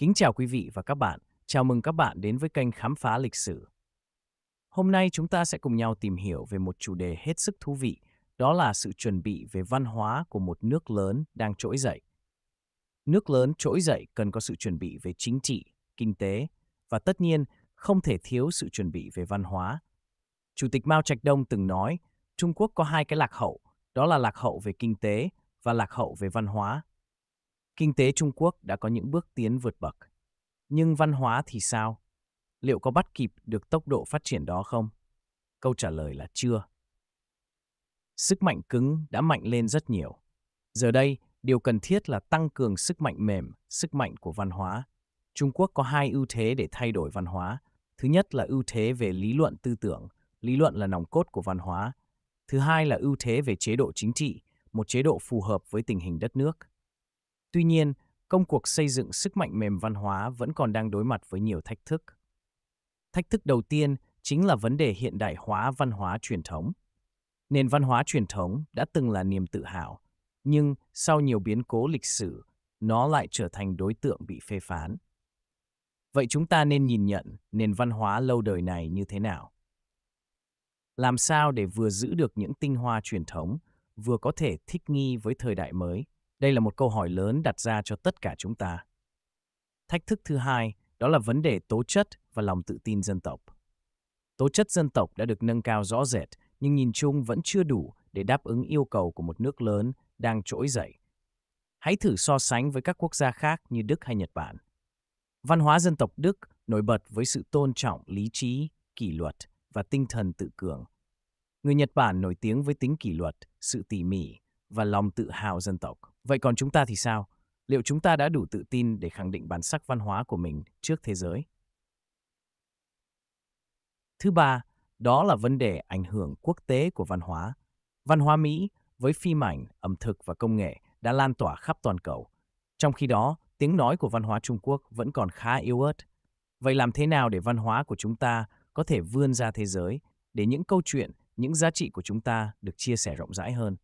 Kính chào quý vị và các bạn, chào mừng các bạn đến với kênh Khám phá lịch sử. Hôm nay chúng ta sẽ cùng nhau tìm hiểu về một chủ đề hết sức thú vị, đó là sự chuẩn bị về văn hóa của một nước lớn đang trỗi dậy. Nước lớn trỗi dậy cần có sự chuẩn bị về chính trị, kinh tế và tất nhiên không thể thiếu sự chuẩn bị về văn hóa. Chủ tịch Mao Trạch Đông từng nói, Trung Quốc có hai cái lạc hậu, đó là lạc hậu về kinh tế và lạc hậu về văn hóa. Kinh tế Trung Quốc đã có những bước tiến vượt bậc. Nhưng văn hóa thì sao? Liệu có bắt kịp được tốc độ phát triển đó không? Câu trả lời là chưa. Sức mạnh cứng đã mạnh lên rất nhiều. Giờ đây, điều cần thiết là tăng cường sức mạnh mềm, sức mạnh của văn hóa. Trung Quốc có hai ưu thế để thay đổi văn hóa. Thứ nhất là ưu thế về lý luận tư tưởng, lý luận là nòng cốt của văn hóa. Thứ hai là ưu thế về chế độ chính trị, một chế độ phù hợp với tình hình đất nước. Tuy nhiên, công cuộc xây dựng sức mạnh mềm văn hóa vẫn còn đang đối mặt với nhiều thách thức. Thách thức đầu tiên chính là vấn đề hiện đại hóa văn hóa truyền thống. Nền văn hóa truyền thống đã từng là niềm tự hào, nhưng sau nhiều biến cố lịch sử, nó lại trở thành đối tượng bị phê phán. Vậy chúng ta nên nhìn nhận nền văn hóa lâu đời này như thế nào? Làm sao để vừa giữ được những tinh hoa truyền thống, vừa có thể thích nghi với thời đại mới? Đây là một câu hỏi lớn đặt ra cho tất cả chúng ta. Thách thức thứ hai đó là vấn đề tố chất và lòng tự tin dân tộc. Tố chất dân tộc đã được nâng cao rõ rệt, nhưng nhìn chung vẫn chưa đủ để đáp ứng yêu cầu của một nước lớn đang trỗi dậy. Hãy thử so sánh với các quốc gia khác như Đức hay Nhật Bản. Văn hóa dân tộc Đức nổi bật với sự tôn trọng lý trí, kỷ luật và tinh thần tự cường. Người Nhật Bản nổi tiếng với tính kỷ luật, sự tỉ mỉ và lòng tự hào dân tộc. Vậy còn chúng ta thì sao? Liệu chúng ta đã đủ tự tin để khẳng định bản sắc văn hóa của mình trước thế giới? Thứ ba, đó là vấn đề ảnh hưởng quốc tế của văn hóa. Văn hóa Mỹ với phim ảnh, ẩm thực và công nghệ đã lan tỏa khắp toàn cầu. Trong khi đó, tiếng nói của văn hóa Trung Quốc vẫn còn khá yếu ớt. Vậy làm thế nào để văn hóa của chúng ta có thể vươn ra thế giới, để những câu chuyện, những giá trị của chúng ta được chia sẻ rộng rãi hơn?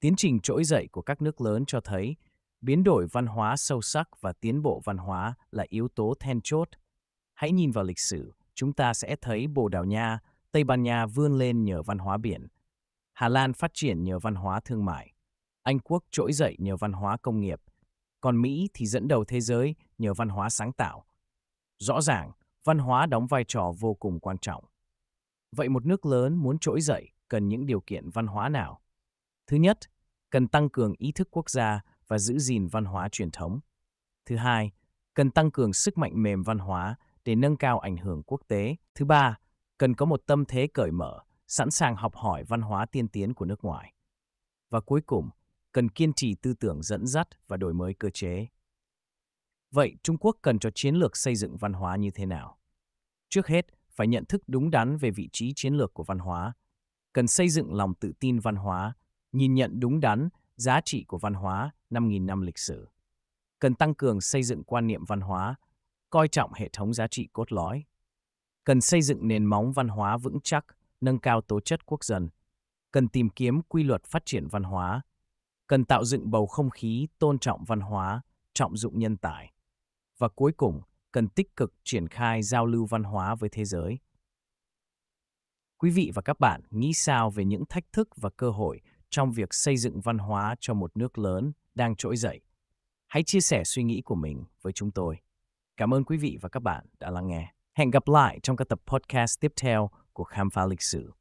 Tiến trình trỗi dậy của các nước lớn cho thấy biến đổi văn hóa sâu sắc và tiến bộ văn hóa là yếu tố then chốt. Hãy nhìn vào lịch sử, chúng ta sẽ thấy Bồ Đào Nha, Tây Ban Nha vươn lên nhờ văn hóa biển, Hà Lan phát triển nhờ văn hóa thương mại, Anh Quốc trỗi dậy nhờ văn hóa công nghiệp, còn Mỹ thì dẫn đầu thế giới nhờ văn hóa sáng tạo. Rõ ràng, văn hóa đóng vai trò vô cùng quan trọng. Vậy một nước lớn muốn trỗi dậy cần những điều kiện văn hóa nào? Thứ nhất, cần tăng cường ý thức quốc gia và giữ gìn văn hóa truyền thống. Thứ hai, cần tăng cường sức mạnh mềm văn hóa để nâng cao ảnh hưởng quốc tế. Thứ ba, cần có một tâm thế cởi mở, sẵn sàng học hỏi văn hóa tiên tiến của nước ngoài. Và cuối cùng, cần kiên trì tư tưởng dẫn dắt và đổi mới cơ chế. Vậy Trung Quốc cần cho chiến lược xây dựng văn hóa như thế nào? Trước hết, phải nhận thức đúng đắn về vị trí chiến lược của văn hóa, cần xây dựng lòng tự tin văn hóa nhìn nhận đúng đắn giá trị của văn hóa 5.000 năm lịch sử. Cần tăng cường xây dựng quan niệm văn hóa, coi trọng hệ thống giá trị cốt lõi. Cần xây dựng nền móng văn hóa vững chắc, nâng cao tố chất quốc dân. Cần tìm kiếm quy luật phát triển văn hóa. Cần tạo dựng bầu không khí tôn trọng văn hóa, trọng dụng nhân tài. Và cuối cùng, cần tích cực triển khai giao lưu văn hóa với thế giới. Quý vị và các bạn nghĩ sao về những thách thức và cơ hội trong việc xây dựng văn hóa cho một nước lớn đang trỗi dậy. Hãy chia sẻ suy nghĩ của mình với chúng tôi. Cảm ơn quý vị và các bạn đã lắng nghe. Hẹn gặp lại trong các tập podcast tiếp theo của Khám phá lịch sử.